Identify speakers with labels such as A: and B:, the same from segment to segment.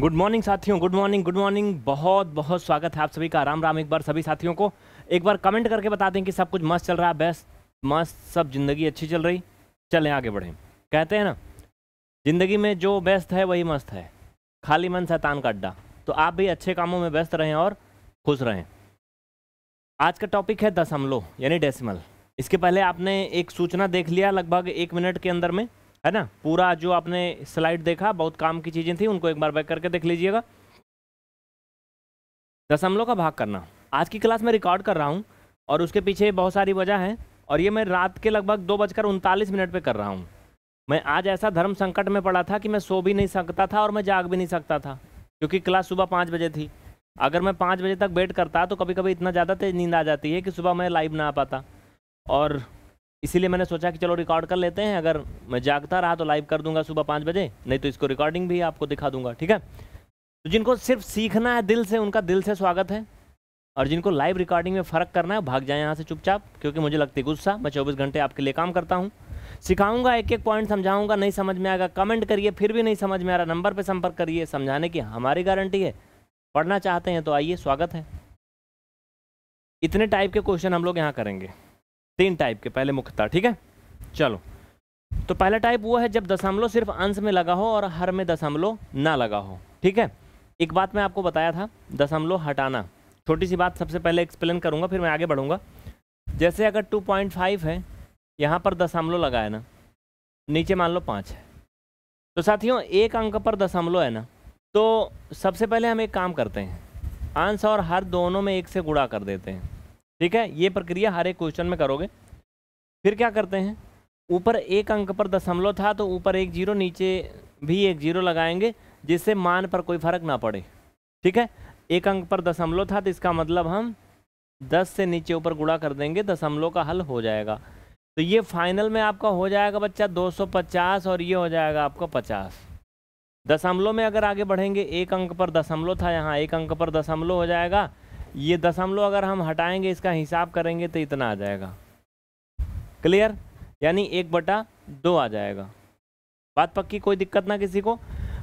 A: good morning साथियों good morning good morning बहुत बहुत स्वागत है आप सभी का राम राम एक बार सभी साथियों को एक बार कमेंट करके बता दें कि सब कुछ मस्त चल रहा है बेस्ट मस्त सब जिंदगी अच्छी चल रही चलें आगे बढ़ें कहते हैं ना जिंदगी में जो बेस्ट है वही मस्त है खाली मन शैतान का अड्डा तो आप भी अच्छे कामों में व्यस्त रहें और खुश रहें आज का टॉपिक है दशमलव यानी डेसिमल इसके पहले आपने एक सूचना देख लिया लगभग एक मिनट के अंदर में है ना पूरा जो आपने स्लाइड देखा बहुत काम की चीज़ें थी उनको एक बार बैक करके देख लीजिएगा दशमलव का भाग करना आज की क्लास मैं रिकॉर्ड कर रहा हूँ और उसके पीछे बहुत सारी वजह है और ये मैं रात के लगभग दो बजकर उनतालीस मिनट पर कर रहा हूँ मैं आज ऐसा धर्म संकट में पड़ा था कि मैं सो भी नहीं सकता था और मैं जाग भी नहीं सकता था क्योंकि क्लास सुबह पाँच बजे थी अगर मैं पाँच बजे तक वेट करता तो कभी कभी इतना ज़्यादा तेज़ नींद आ जाती है कि सुबह मैं लाइव ना आ पाता और इसीलिए मैंने सोचा कि चलो रिकॉर्ड कर लेते हैं अगर मैं जागता रहा तो लाइव कर दूंगा सुबह पाँच बजे नहीं तो इसको रिकॉर्डिंग भी आपको दिखा दूंगा ठीक है तो जिनको सिर्फ सीखना है दिल से उनका दिल से स्वागत है और जिनको लाइव रिकॉर्डिंग में फ़र्क करना है भाग जाए यहाँ से चुपचाप क्योंकि मुझे लगती है गुस्सा मैं चौबीस घंटे आपके लिए काम करता हूँ सिखाऊंगा एक एक पॉइंट समझाऊंगा नहीं समझ में आएगा कमेंट करिए फिर भी नहीं समझ में आ रहा नंबर पर संपर्क करिए समझाने की हमारी गारंटी है पढ़ना चाहते हैं तो आइए स्वागत है इतने टाइप के क्वेश्चन हम लोग यहाँ करेंगे तीन टाइप के पहले मुख्यतः ठीक है चलो तो पहला टाइप वो है जब दशमलव सिर्फ अंश में लगा हो और हर में दशमलव ना लगा हो ठीक है एक बात मैं आपको बताया था दशमलव हटाना छोटी सी बात सबसे पहले एक्सप्लेन करूँगा फिर मैं आगे बढ़ूँगा जैसे अगर 2.5 है यहाँ पर दशमलव लगा है ना नीचे मान लो पाँच है तो साथियों एक अंक पर दशमलव है ना तो सबसे पहले हम एक काम करते हैं अंश और हर दोनों में एक से गुड़ा कर देते हैं ठीक है ये प्रक्रिया हर एक क्वेश्चन में करोगे फिर क्या करते हैं ऊपर एक अंक पर दशमलव था तो ऊपर एक जीरो नीचे भी एक जीरो लगाएंगे जिससे मान पर कोई फर्क ना पड़े ठीक है एक अंक पर दशमलव था तो इसका मतलब हम दस से नीचे ऊपर गुड़ा कर देंगे दशमलव का हल हो जाएगा तो ये फाइनल में आपका हो जाएगा बच्चा 250 और ये हो जाएगा आपका 50 दशमलव में अगर आगे बढ़ेंगे एक अंक पर दशमलव था यहाँ एक अंक पर दशमलव हो जाएगा ये दशमलव अगर हम हटाएंगे इसका हिसाब करेंगे तो इतना आ जाएगा क्लियर यानी एक बटा दो आ जाएगा बात पक्की कोई दिक्कत ना किसी को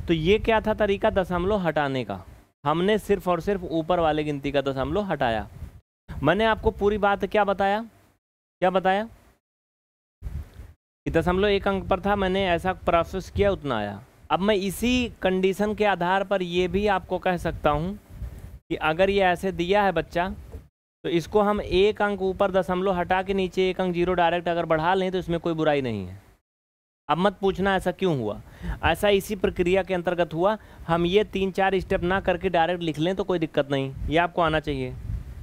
A: तो ये क्या था तरीका दशमलव हटाने का हमने सिर्फ और सिर्फ ऊपर वाले गिनती का दशमलव हटाया मैंने आपको पूरी बात क्या बताया क्या बताया कि दशमलव एक अंक पर था मैंने ऐसा प्रोसेस किया उतना आया अब मैं इसी कंडीशन के आधार पर ये भी आपको कह सकता हूँ कि अगर ये ऐसे दिया है बच्चा तो इसको हम एक अंक ऊपर दशमलव हटा के नीचे एक अंक जीरो डायरेक्ट अगर बढ़ा लें तो इसमें कोई बुराई नहीं है अब मत पूछना ऐसा क्यों हुआ ऐसा इसी प्रक्रिया के अंतर्गत हुआ हम ये तीन चार स्टेप ना करके डायरेक्ट लिख लें तो कोई दिक्कत नहीं ये आपको आना चाहिए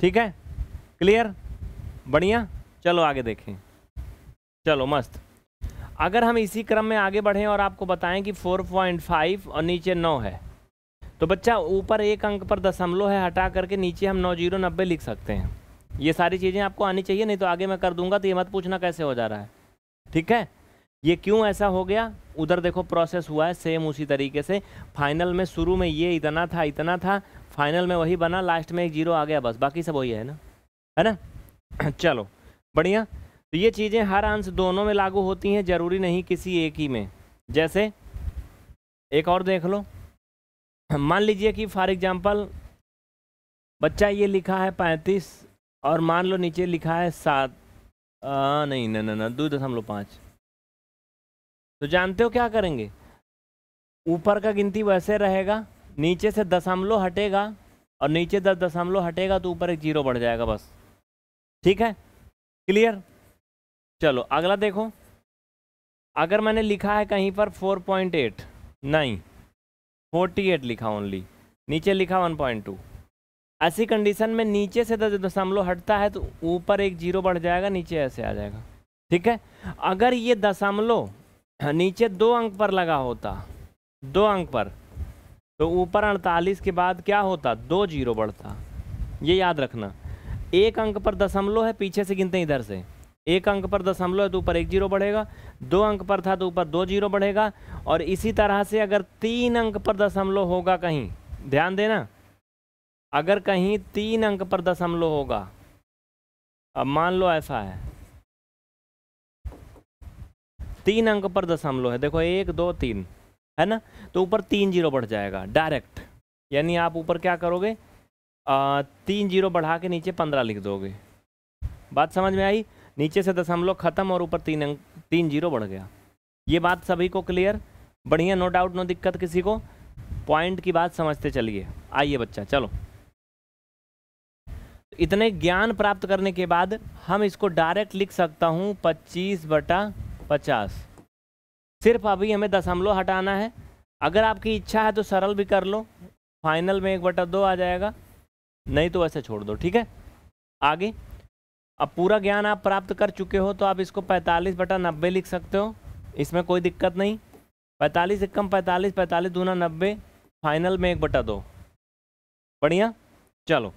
A: ठीक है क्लियर बढ़िया चलो आगे देखें चलो मस्त अगर हम इसी क्रम में आगे बढ़ें और आपको बताएं कि 4.5 और नीचे 9 है तो बच्चा ऊपर एक अंक पर दशमलव है हटा करके नीचे हम नौ जीरो नब्बे लिख सकते हैं ये सारी चीज़ें आपको आनी चाहिए नहीं तो आगे मैं कर दूंगा तो ये मत पूछना कैसे हो जा रहा है ठीक है ये क्यों ऐसा हो गया उधर देखो प्रोसेस हुआ है सेम उसी तरीके से फाइनल में शुरू में ये इतना था इतना था फाइनल में वही बना लास्ट में एक जीरो आ गया बस बाकी सब वही है ना है ना चलो बढ़िया तो ये चीज़ें हर अंश दोनों में लागू होती हैं ज़रूरी नहीं किसी एक ही में जैसे एक और देख लो मान लीजिए कि फॉर एग्जांपल बच्चा ये लिखा है पैंतीस और मान लो नीचे लिखा है सात नहीं ना ना ना दो दशमलव पाँच तो जानते हो क्या करेंगे ऊपर का गिनती वैसे रहेगा नीचे से दशमलव हटेगा और नीचे दस दशमलव हटेगा तो ऊपर एक जीरो बढ़ जाएगा बस ठीक है क्लियर चलो अगला देखो अगर मैंने लिखा है कहीं पर फोर पॉइंट एट नहीं फोर्टी एट लिखा ओनली नीचे लिखा वन पॉइंट टू ऐसी कंडीशन में नीचे से दस दशमलव हटता है तो ऊपर एक जीरो बढ़ जाएगा नीचे ऐसे आ जाएगा ठीक है अगर ये दशमलव नीचे दो अंक पर लगा होता दो अंक पर तो ऊपर अड़तालीस के बाद क्या होता दो जीरो बढ़ता ये याद रखना एक अंक पर दशमलव है पीछे से गिनते इधर से एक अंक पर दशमलव है तो ऊपर एक जीरो बढ़ेगा दो अंक पर था तो ऊपर दो जीरो बढ़ेगा और इसी तरह से अगर तीन अंक पर दशमलव होगा कहीं ध्यान देना अगर कहीं तीन अंक पर दशमलव होगा अब मान लो ऐसा है तीन अंक पर दशमलव है देखो एक दो तीन है ना तो ऊपर तीन जीरो बढ़ जाएगा डायरेक्ट यानी आप ऊपर क्या करोगे आ, तीन जीरो बढ़ा के नीचे पंद्रह लिख दोगे बात समझ में आई नीचे से दशमलव खत्म और ऊपर तीन अंक तीन जीरो बढ़ गया ये बात सभी को क्लियर बढ़िया नो डाउट नो दिक्कत किसी को पॉइंट की बात समझते चलिए आइए बच्चा चलो इतने ज्ञान प्राप्त करने के बाद हम इसको डायरेक्ट लिख सकता हूँ पच्चीस बटा पचास सिर्फ अभी हमें दशमलव हटाना है अगर आपकी इच्छा है तो सरल भी कर लो फाइनल में एक बटा दो आ जाएगा नहीं तो ऐसे छोड़ दो ठीक है आगे अब पूरा ज्ञान आप प्राप्त कर चुके हो तो आप इसको पैंतालीस बटा नब्बे लिख सकते हो इसमें कोई दिक्कत नहीं पैंतालीस कम पैंतालीस पैंतालीस दूना नब्बे फाइनल में एक बटा दो बढ़िया चलो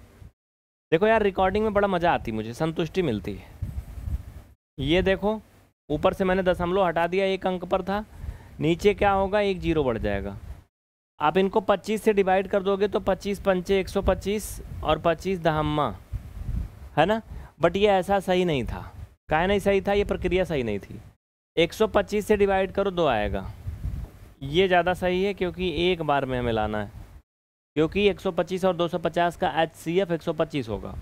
A: देखो यार रिकॉर्डिंग में बड़ा मज़ा आती मुझे संतुष्टि मिलती है ये देखो ऊपर से मैंने दशमलव हटा दिया एक अंक पर था नीचे क्या होगा एक जीरो बढ़ जाएगा आप इनको 25 से डिवाइड कर दोगे तो 25 पंचे 125 और 25 दहम्मा है ना बट ये ऐसा सही नहीं था काहे नहीं सही था ये प्रक्रिया सही नहीं थी 125 से डिवाइड करो दो आएगा ये ज़्यादा सही है क्योंकि एक बार में हमें लाना है क्योंकि 125 और 250 का एच सी एफ एक होगा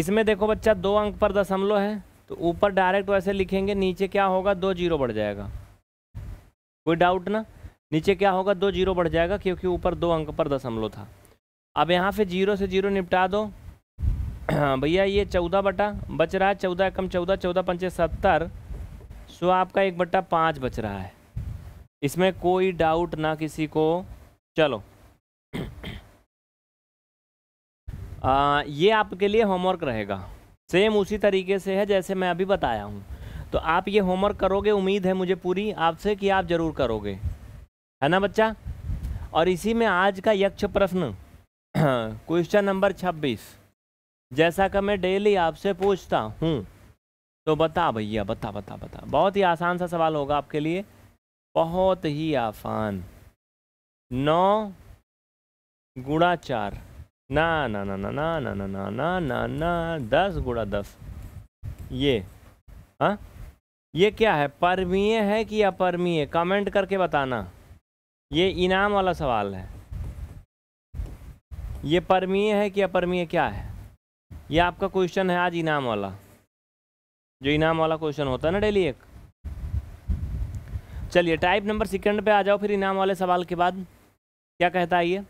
A: इसमें देखो बच्चा दो अंक पर दशमलव है तो ऊपर डायरेक्ट वैसे लिखेंगे नीचे क्या होगा दो जीरो बढ़ जाएगा कोई डाउट ना नीचे क्या होगा दो जीरो बढ़ जाएगा क्योंकि ऊपर दो अंक पर दशमलव था अब यहाँ पे जीरो से जीरो निपटा दो हाँ भैया ये चौदह बटा बच रहा है चौदह कम चौदह चौदह पंचे सत्तर सो आपका एक बट्टा पाँच बच रहा है इसमें कोई डाउट ना किसी को चलो आ, ये आपके लिए होमवर्क रहेगा सेम उसी तरीके से है जैसे मैं अभी बताया हूँ तो आप ये होमवर्क करोगे उम्मीद है मुझे पूरी आपसे कि आप ज़रूर करोगे है ना बच्चा और इसी में आज का यक्ष प्रश्न क्वेश्चन नंबर छब्बीस जैसा कि मैं डेली आपसे पूछता हूँ तो बता भैया बता बता बता बहुत ही आसान सा सवाल होगा आपके लिए बहुत ही आसान नौ गुड़ा चार ना ना ना ना ना ना ना ना ना ना ना दस गुड़ा दस ये हाँ ये क्या है परमीय है कि अपरमीय कमेंट करके बताना ये इनाम वाला सवाल है ये परमीय है कि अपरमीय क्या है ये आपका क्वेश्चन है आज इनाम वाला जो इनाम वाला क्वेश्चन होता है ना डेली एक चलिए टाइप नंबर सेकंड पे आ जाओ फिर इनाम वाले सवाल के बाद क्या कहता है ये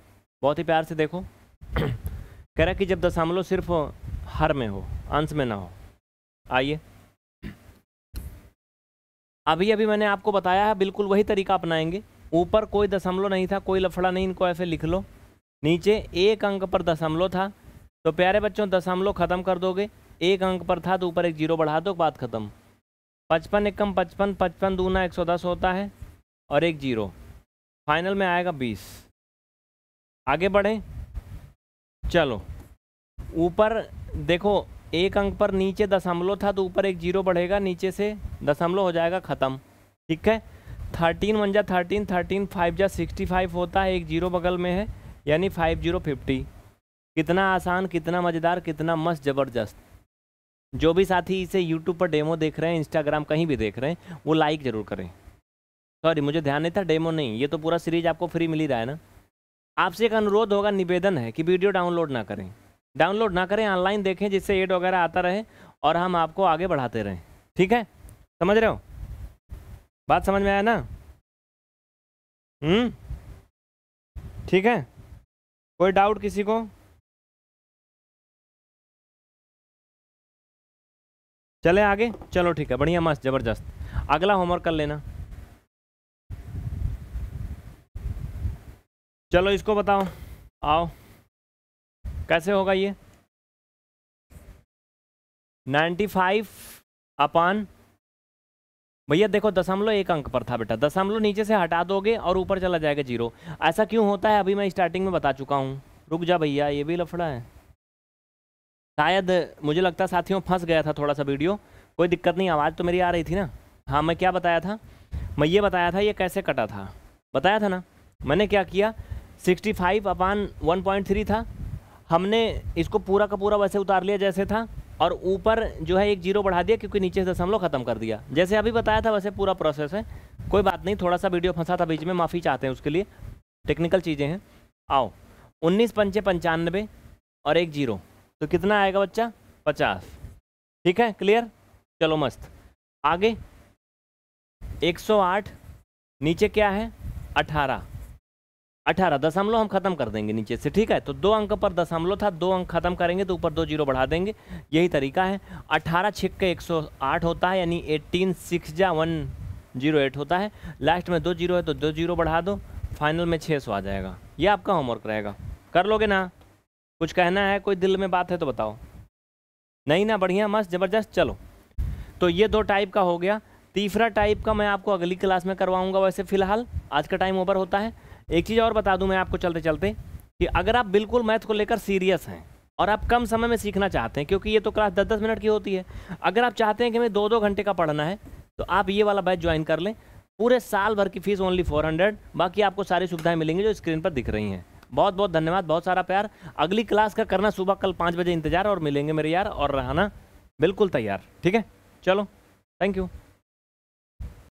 A: बहुत ही प्यार से देखो कह रहा कि जब दशमलव सिर्फ हर में हो अंश में ना हो आइए अभी अभी मैंने आपको बताया है बिल्कुल वही तरीका अपनाएंगे ऊपर कोई दशमलव नहीं था कोई लफड़ा नहीं इनको ऐसे लिख लो नीचे एक अंक पर दशमलव था तो प्यारे बच्चों दशमलव ख़त्म कर दोगे एक अंक पर था तो ऊपर एक जीरो बढ़ा दो बात ख़त्म पचपन एकम पचपन पचपन दूना एक सौ दस होता है और एक जीरो फाइनल में आएगा बीस आगे बढ़ें चलो ऊपर देखो एक अंक पर नीचे दशमलव था तो ऊपर एक जीरो बढ़ेगा नीचे से दशमलव हो जाएगा ख़त्म ठीक है थर्टीन वन जा थर्टीन थर्टीन फाइव जा सिक्सटी फाइव होता है एक जीरो बगल में है यानी फाइव जीरो फिफ्टी कितना आसान कितना मज़ेदार कितना मस्त ज़बरदस्त जो भी साथी इसे यूट्यूब पर डेमो देख रहे हैं इंस्टाग्राम कहीं भी देख रहे हैं वो लाइक ज़रूर करें सॉरी मुझे ध्यान नहीं था डेमो नहीं ये तो पूरा सीरीज आपको फ्री मिल ही रहा है ना आपसे एक अनुरोध होगा निवेदन है कि वीडियो डाउनलोड ना करें डाउनलोड ना करें ऑनलाइन देखें जिससे एड वगैरह आता रहे और हम आपको आगे बढ़ाते रहें ठीक है समझ रहे हो बात समझ में आया ना हम्म ठीक है कोई डाउट किसी को चले आगे चलो ठीक है बढ़िया मस्त ज़बरदस्त अगला होमवर्क कर लेना चलो इसको बताओ आओ कैसे होगा ये 95 अपान भैया देखो दशमलव एक अंक पर था बेटा दशमलव नीचे से हटा दोगे और ऊपर चला जाएगा जीरो ऐसा क्यों होता है अभी मैं स्टार्टिंग में बता चुका हूँ रुक जा भैया ये भी लफड़ा है शायद मुझे लगता है साथियों फंस गया था थोड़ा सा वीडियो कोई दिक्कत नहीं आवाज़ तो मेरी आ रही थी ना हाँ मैं क्या बताया था मैं ये बताया था ये कैसे कटा था बताया था ना मैंने क्या किया 65 फाइव अपान वन था हमने इसको पूरा का पूरा वैसे उतार लिया जैसे था और ऊपर जो है एक जीरो बढ़ा दिया क्योंकि नीचे से दशमलव ख़त्म कर दिया जैसे अभी बताया था वैसे पूरा प्रोसेस है कोई बात नहीं थोड़ा सा वीडियो फंसा था बीच में माफ़ी चाहते हैं उसके लिए टेक्निकल चीज़ें हैं आओ उन्नीस पंचे पंचानबे और एक जीरो तो कितना आएगा बच्चा पचास ठीक है क्लियर चलो मस्त आगे 108 नीचे क्या है 18 18 दशमलव हम खत्म कर देंगे नीचे से ठीक है तो दो अंक पर दशमलव था दो अंक खत्म करेंगे तो ऊपर दो जीरो बढ़ा देंगे यही तरीका है 18 सौ 108 होता है यानी एटीन सिक्स जा वन जीरो एट होता है लास्ट में दो जीरो है तो दो जीरो बढ़ा दो फाइनल में छः सौ आ जाएगा ये आपका होमवर्क रहेगा कर लोगे ना कुछ कहना है कोई दिल में बात है तो बताओ नहीं ना बढ़िया मस्त ज़बरदस्त चलो तो ये दो टाइप का हो गया तीसरा टाइप का मैं आपको अगली क्लास में करवाऊँगा वैसे फ़िलहाल आज का टाइम ओवर होता है एक चीज़ और बता दूँ मैं आपको चलते चलते कि अगर आप बिल्कुल मैथ को लेकर सीरियस हैं और आप कम समय में सीखना चाहते हैं क्योंकि ये तो क्लास दस दस मिनट की होती है अगर आप चाहते हैं कि हमें दो दो घंटे का पढ़ना है तो आप ये वाला बैच ज्वाइन कर लें पूरे साल भर की फीस ओनली फोर हंड्रेड बाकी आपको सारी सुविधाएँ मिलेंगी जो स्क्रीन पर दिख रही हैं बहुत बहुत धन्यवाद बहुत सारा प्यार अगली क्लास का करना सुबह कल पाँच बजे इंतजार और मिलेंगे मेरे यार और रहना बिल्कुल तैयार ठीक है चलो थैंक यू